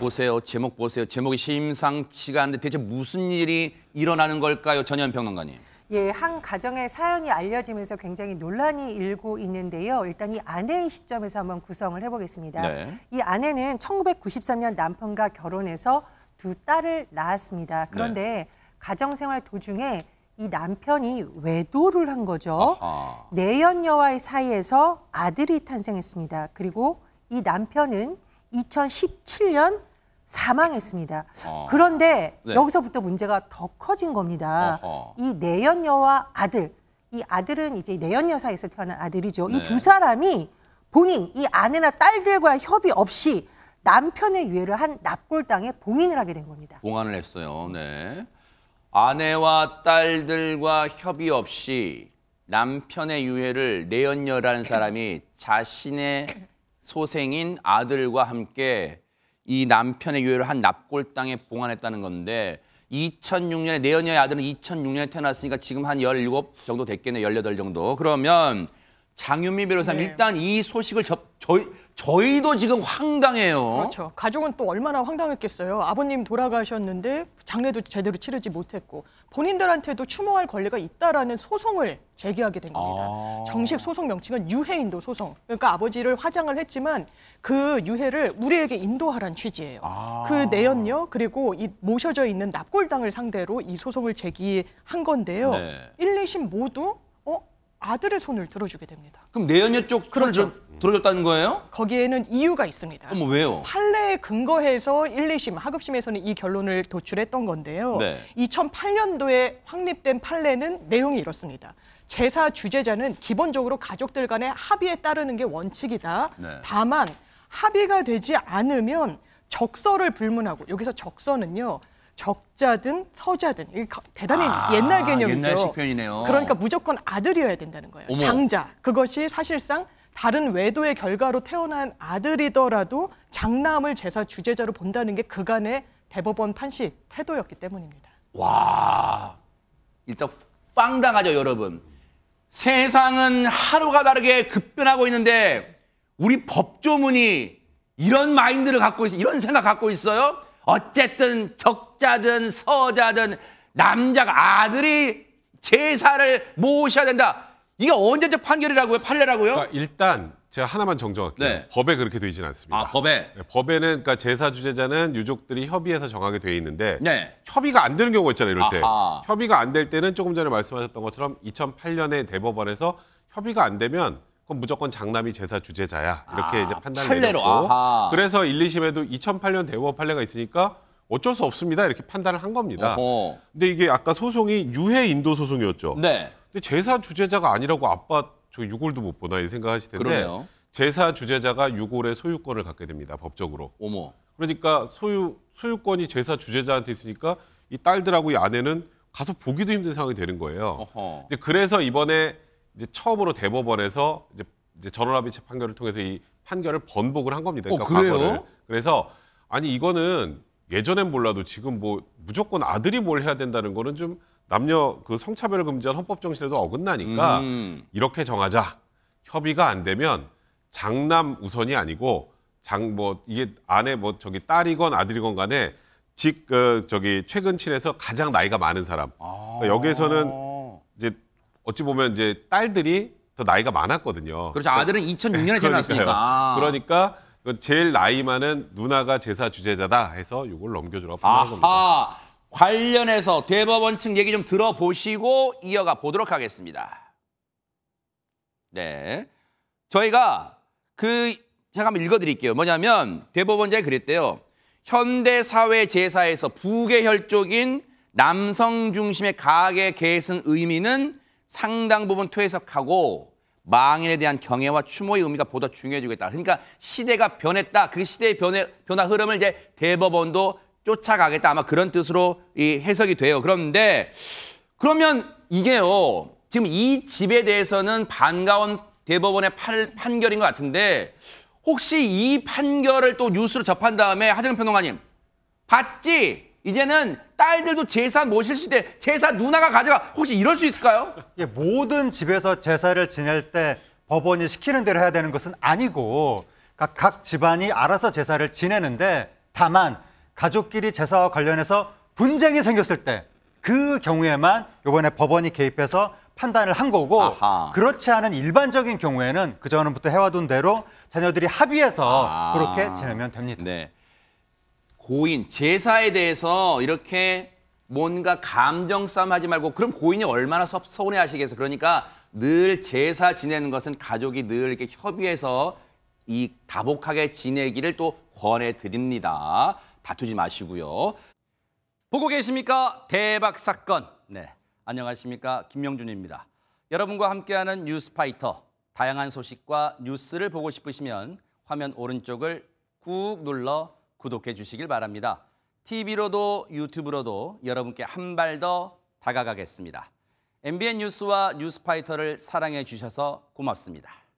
보세요. 제목 보세요. 제목이 심상치가 않은데 대체 무슨 일이 일어나는 걸까요? 전현 평론가님. 예, 한 가정의 사연이 알려지면서 굉장히 논란이 일고 있는데요. 일단 이 아내의 시점에서 한번 구성을 해보겠습니다. 네. 이 아내는 1993년 남편과 결혼해서 두 딸을 낳았습니다. 그런데 네. 가정생활 도중에 이 남편이 외도를 한 거죠. 아하. 내연녀와의 사이에서 아들이 탄생했습니다. 그리고 이 남편은 2017년 사망했습니다. 어. 그런데 네. 여기서부터 문제가 더 커진 겁니다. 어허. 이 내연녀와 아들, 이 아들은 이제 내연녀 사이에서 태어난 아들이죠. 네. 이두 사람이 본인, 이 아내나 딸들과 협의 없이 남편의 유해를 한 납골당에 봉인을 하게 된 겁니다. 봉안을 했어요. 네. 아내와 딸들과 협의 없이 남편의 유해를 내연녀라는 사람이 자신의 소생인 아들과 함께 이 남편의 유해를 한 납골 땅에 봉안했다는 건데 2006년에 내연녀의 아들은 2006년에 태어났으니까 지금 한 17 정도 됐겠네 18 정도. 그러면 장윤미 변호사님 네. 일단 이 소식을 저, 저희 저희도 지금 황당해요. 그렇죠. 가족은 또 얼마나 황당했겠어요. 아버님 돌아가셨는데 장례도 제대로 치르지 못했고 본인들한테도 추모할 권리가 있다라는 소송을 제기하게 된 겁니다. 아... 정식 소송 명칭은 유해인도 소송. 그러니까 아버지를 화장을 했지만 그 유해를 우리에게 인도하란 취지예요. 아... 그 내연녀 그리고 이 모셔져 있는 납골당을 상대로 이 소송을 제기한 건데요. 네. 일, 네. 2심 모두 아들의 손을 들어주게 됩니다. 그럼 내연녀 쪽 그렇죠. 들, 들어줬다는 거예요? 거기에는 이유가 있습니다. 어머 왜요? 판례에 근거해서 1, 2심, 하급심에서는 이 결론을 도출했던 건데요. 네. 2008년도에 확립된 판례는 내용이 이렇습니다. 제사 주재자는 기본적으로 가족들 간의 합의에 따르는 게 원칙이다. 네. 다만 합의가 되지 않으면 적서를 불문하고 여기서 적서는요. 적자든 서자든 대단히 아, 옛날 개념이죠. 옛날식 표현이네요. 그러니까 무조건 아들이어야 된다는 거예요. 어머. 장자 그것이 사실상 다른 외도의 결과로 태어난 아들이더라도 장남을 제사 주제자로 본다는 게 그간의 대법원 판시 태도였기 때문입니다. 와 일단 빵당하죠 여러분. 세상은 하루가 다르게 급변하고 있는데 우리 법조문이 이런 마인드를 갖고 있어 이런 생각 갖고 있어요? 어쨌든 적자든 서자든 남자가 아들이 제사를 모셔야 된다. 이게 언제적 판결이라고요? 판례라고요? 그러니까 일단 제가 하나만 정정할게요. 네. 법에 그렇게 돼 있지는 않습니다. 아, 법에? 네, 법에는 그러니까 제사 주재자는 유족들이 협의해서 정하게 돼 있는데 네. 협의가 안 되는 경우가 있잖아요. 이럴 때. 아하. 협의가 안 될 때는 조금 전에 말씀하셨던 것처럼 2008년에 대법원에서 협의가 안 되면 그럼 무조건 장남이 제사 주재자야 이렇게 아, 이제 판단을 판례로, 내렸고 아하. 그래서 1, 2심에도 2008년 대법원 판례가 있으니까 어쩔 수 없습니다 이렇게 판단을 한 겁니다. 어허. 근데 이게 아까 소송이 유해 인도 소송이었죠. 네. 근데 제사 주재자가 아니라고 아빠 저 유골도 못 보나 생각하실 텐데 그러네요. 제사 주재자가 유골의 소유권을 갖게 됩니다 법적으로. 어머. 그러니까 소유 소유권이 제사 주재자한테 있으니까 이 딸들하고 이 아내는 가서 보기도 힘든 상황이 되는 거예요. 어허. 이제 그래서 이번에 이제 처음으로 대법원에서 이제, 이제 전원합의체 판결을 통해서 이 판결을 번복을 한 겁니다. 어, 그러니까 어, 과거를. 그래서 아니 이거는 예전엔 몰라도 지금 뭐 무조건 아들이 뭘 해야 된다는 거는 좀 남녀 그 성차별 금지한 헌법 정신에도 어긋나니까 음. 이렇게 정하자. 협의가 안 되면 장남 우선이 아니고 장 뭐 이게 아내 뭐 저기 딸이건 아들이건 간에 직 그 저기 최근 친해서 가장 나이가 많은 사람. 아. 그러니까 여기에서는 아. 이제 어찌 보면 이제 딸들이 더 나이가 많았거든요. 그렇죠. 그러니까 아들은 2006년에 태어났으니까. 그러니까 제일 나이 많은 누나가 제사 주제자다 해서 이걸 넘겨주라고 아 겁니다. 관련해서 대법원 측 얘기 좀 들어보시고 이어가 보도록 하겠습니다. 네. 저희가 그 제가 한번 읽어드릴게요. 뭐냐면 대법원장이 그랬대요. 현대 사회 제사에서 부계혈족인 남성 중심의 가계 계승 의미는 상당 부분 퇴석하고 망인에 대한 경애와 추모의 의미가 보다 중요해지고 있다. 그러니까 시대가 변했다. 그 시대의 변해, 변화 흐름을 이제 대법원도 쫓아가겠다. 아마 그런 뜻으로 이 해석이 돼요. 그런데 그러면 이게요. 지금 이 집에 대해서는 반가운 대법원의 팔, 판결인 것 같은데 혹시 이 판결을 또 뉴스로 접한 다음에 하정평론가님 봤지? 이제는 딸들도 제사 모실 수있대 제사 누나가 가져가 혹시 이럴 수 있을까요? 예, 모든 집에서 제사를 지낼 때 법원이 시키는 대로 해야 되는 것은 아니고 각, 그러니까 각 집안이 알아서 제사를 지내는데 다만 가족끼리 제사와 관련해서 분쟁이 생겼을 때 그 경우에만 이번에 법원이 개입해서 판단을 한 거고 아하. 그렇지 않은 일반적인 경우에는 그 전부터 해와둔 대로 자녀들이 합의해서 아. 그렇게 지내면 됩니다. 네. 고인, 제사에 대해서 이렇게 뭔가 감정 싸움 하지 말고 그럼 고인이 얼마나 섭, 서운해 하시겠어. 그러니까 늘 제사 지내는 것은 가족이 늘 이렇게 협의해서 이 다복하게 지내기를 또 권해 드립니다. 다투지 마시고요. 보고 계십니까? 대박 사건. 네. 안녕하십니까? 김명준입니다. 여러분과 함께하는 뉴스파이터. 다양한 소식과 뉴스를 보고 싶으시면 화면 오른쪽을 꾹 눌러 구독해 주시길 바랍니다. TV로도 유튜브로도 여러분께 한 발 더 다가가겠습니다. MBN 뉴스와 뉴스파이터를 사랑해 주셔서 고맙습니다.